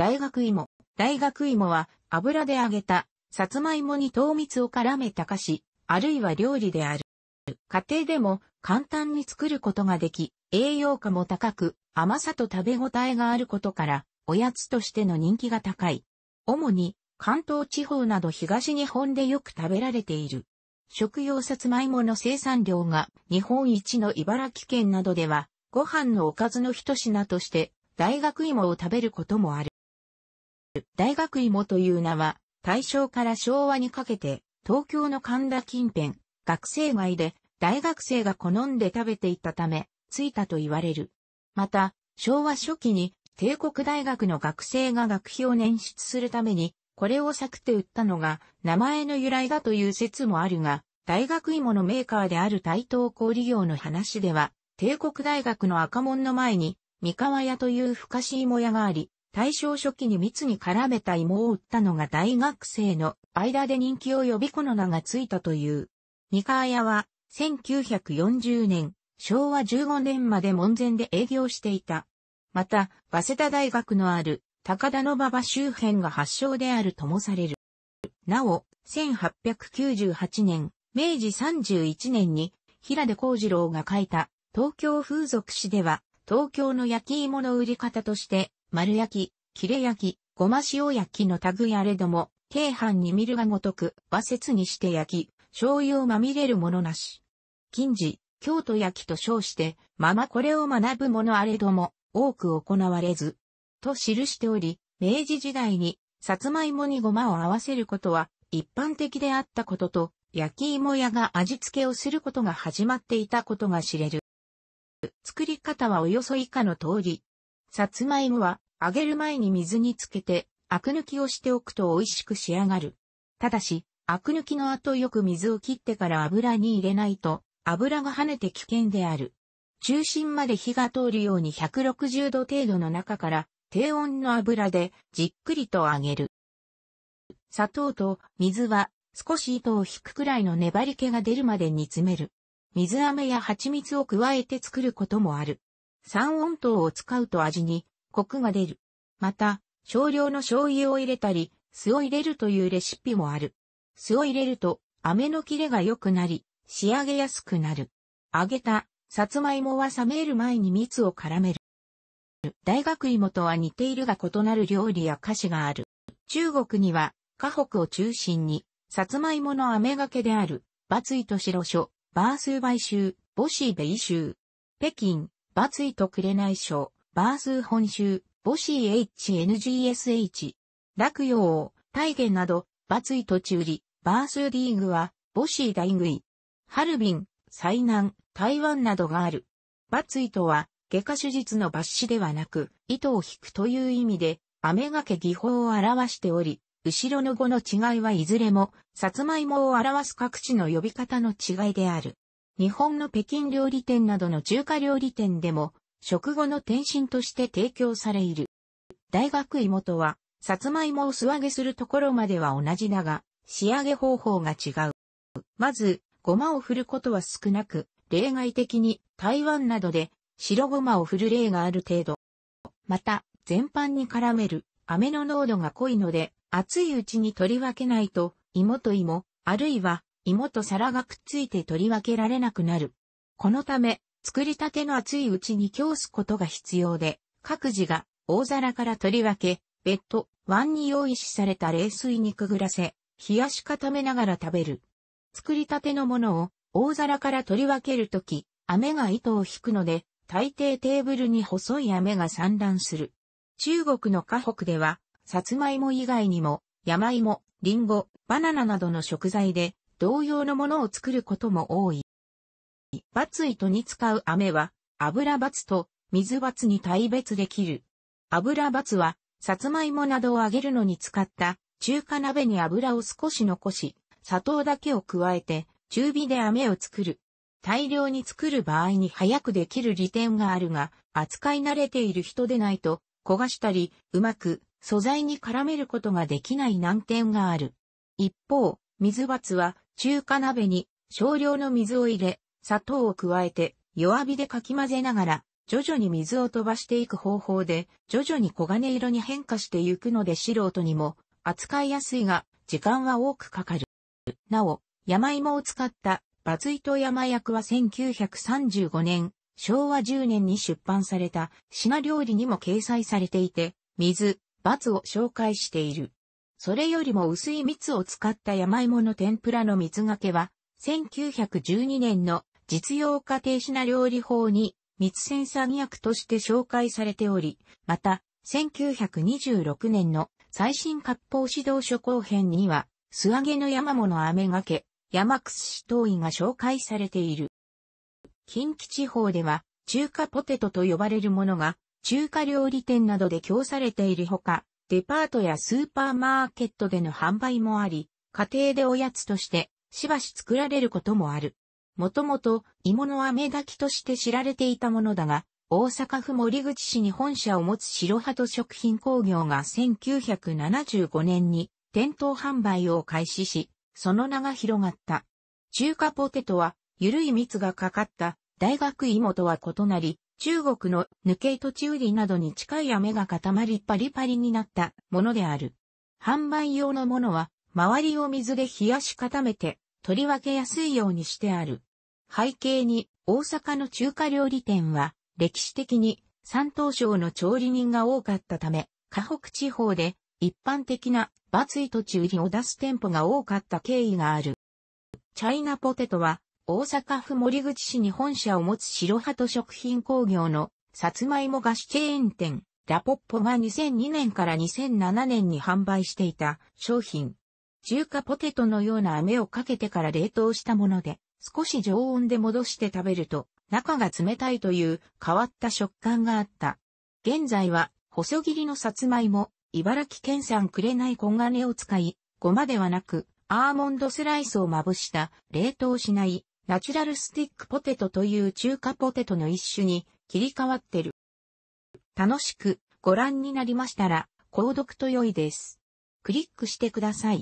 大学芋。大学芋は油で揚げた、さつまいもに糖蜜を絡めた菓子、あるいは料理である。家庭でも簡単に作ることができ、栄養価も高く、甘さと食べ応えがあることから、おやつとしての人気が高い。主に関東地方など東日本でよく食べられている。食用さつまいもの生産量が日本一の茨城県などでは、ご飯のおかずの一品として、大学芋を食べることもある。大学芋という名は、大正から昭和にかけて、東京の神田近辺、学生街で、大学生が好んで食べていたため、ついたと言われる。また、昭和初期に、帝国大学の学生が学費を捻出するために、これを作って売ったのが、名前の由来だという説もあるが、大学芋のメーカーである大東小売業の話では、帝国大学の赤門の前に、三河屋という深かし芋屋があり、大正初期に密に絡めた芋を売ったのが大学生の間で人気を呼びこの名がついたという。ニカーヤは1940年、昭和15年まで門前で営業していた。また、早稲田大学のある高田の馬場周辺が発祥であるともされる。なお、1898年、明治31年に平出幸次郎が書いた東京風俗誌では、東京の焼き芋の売り方として、丸焼き、切れ焼き、ごま塩焼きの類あれども、低飯に見るがごとく、和節にして焼き、醤油をまみれるものなし。近似、京都焼きと称して、ままこれを学ぶものあれども、多く行われず、と記しており、明治時代に、さつまいもにごまを合わせることは、一般的であったことと、焼き芋屋が味付けをすることが始まっていたことが知れる。作り方はおよそ以下の通り、さつまいもは、揚げる前に水につけて、アク抜きをしておくと美味しく仕上がる。ただし、アク抜きの後よく水を切ってから油に入れないと、油が跳ねて危険である。中心まで火が通るように160度程度の中から低温の油でじっくりと揚げる。砂糖と水は少し糸を引くくらいの粘り気が出るまで煮詰める。水飴や蜂蜜を加えて作ることもある。三温糖を使うと味にコクが出る。また、少量の醤油を入れたり、酢を入れるというレシピもある。酢を入れると、飴の切れが良くなり、仕上げやすくなる。揚げた、さつまいもは冷める前に蜜を絡める。大学芋とは似ているが異なる料理や菓子がある。中国には、河北を中心に、さつまいもの飴がけである、バツイと白書、バースーバイ州、ボシーベイ州、北京、バツイとくれない賞、バースー本州、ボシー HNGSH、落葉、大元など、バツイ土地売り、バースーディーグは、ボシー大食い、ハルビン、災難、台湾などがある。バツイとは、外科手術の抜歯ではなく、糸を引くという意味で、雨がけ技法を表しており、後ろの語の違いはいずれも、さつまいもを表す各地の呼び方の違いである。日本の北京料理店などの中華料理店でも、食後の点心として提供されいる。大学芋とは、さつまいもを素揚げするところまでは同じだが、仕上げ方法が違う。まず、ごまを振ることは少なく、例外的に台湾などで白ごまを振る例がある程度。また、全般に絡める飴の濃度が濃いので、熱いうちに取り分けないと、芋と芋、あるいは芋と皿がくっついて取り分けられなくなる。このため、作りたての熱いうちに供すことが必要で、各自が大皿から取り分け、別途、碗に用意しされた冷水にくぐらせ、冷やし固めながら食べる。作りたてのものを大皿から取り分けるとき、雨が糸を引くので、大抵テーブルに細い雨が散乱する。中国の河北では、さつまいも以外にも、山芋、リンゴ、バナナなどの食材で、同様のものを作ることも多い。イ糸に使う飴は、油ツと水ツに対別できる。油ツは、さつまいもなどを揚げるのに使った中華鍋に油を少し残し、砂糖だけを加えて中火で飴を作る。大量に作る場合に早くできる利点があるが、扱い慣れている人でないと、焦がしたり、うまく素材に絡めることができない難点がある。一方、水ツは中華鍋に少量の水を入れ、砂糖を加えて弱火でかき混ぜながら、徐々に水を飛ばしていく方法で、徐々に黄金色に変化していくので素人にも扱いやすいが、時間は多くかかる。なお、山芋を使ったバズイト山役は1935年、昭和10年に出版された品料理にも掲載されていて、水、バツを紹介している。それよりも薄い蜜を使った山芋の天ぷらの蜜がけは、1912年の実用化停止な料理法に蜜密戦三役として紹介されており、また、1926年の最新割烹指導書後編には、素揚げの山物、のがけ、山くし等位が紹介されている。近畿地方では、中華ポテトと呼ばれるものが、中華料理店などで供されているほか、デパートやスーパーマーケットでの販売もあり、家庭でおやつとしてしばし作られることもある。もともと芋の飴炊きとして知られていたものだが、大阪府森口市に本社を持つ白鳩食品工業が1975年に店頭販売を開始し、その名が広がった。中華ポテトは、ゆるい蜜がかかった大学芋とは異なり、中国の抜け土地売りなどに近い飴が固まりパリパリになったものである。販売用のものは、周りを水で冷やし固めて、取り分けやすいようにしてある。背景に、大阪の中華料理店は、歴史的に山東省の調理人が多かったため、河北地方で一般的なバツイ土地売りを出す店舗が多かった経緯がある。チャイナポテトは大阪府森口市に本社を持つ白鳩食品工業のさつまいも菓子チェーン店、ラポッポが2002年から2007年に販売していた商品。中華ポテトのような飴をかけてから冷凍したもので、少し常温で戻して食べると、中が冷たいという変わった食感があった。現在は、細切りのさつまいも、茨城県産くれない小金を使い、ごまではなく、アーモンドスライスをまぶした、冷凍しない、ナチュラルスティックポテトという中華ポテトの一種に切り替わってる。楽しくご覧になりましたら、購読と良いです。クリックしてください。